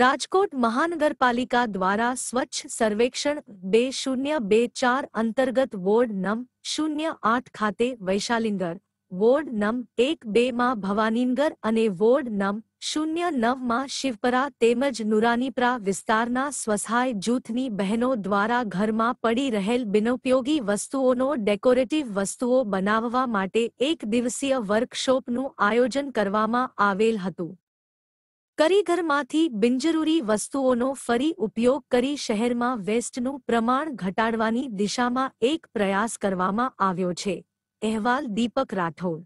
રાજકોટ મહાનગરપાલિકા દ્વારા સ્વચ્છ સર્વેક્ષણ બે શૂન્ય બે ચાર અંતર્ગત વોર્ડ નમ શૂન્ય આઠ ખાતે વૈશાલિંગર વોર્ડ નમ એક બેમાં ભવાનીનગર અને વોર્ડ નમ શૂન્ય નવમાં શિવપરા તેમજ નુરાનીપરા વિસ્તારના સ્વસહાય જૂથની બહેનો દ્વારા ઘરમાં પડી રહેલ બિનઉપયોગી વસ્તુઓનો ડેકોરેટિવ વસ્તુઓ બનાવવા માટે એક દિવસીય વર્કશોપનું આયોજન કરવામાં આવેલ હતું કરીઘરમાંથી બિનજરૂરી વસ્તુઓનો ફરી ઉપયોગ કરી શહેરમાં વેસ્ટનું પ્રમાણ ઘટાડવાની દિશામાં એક પ્રયાસ કરવામાં આવ્યો છે અહેવાલ દીપક રાઠોડ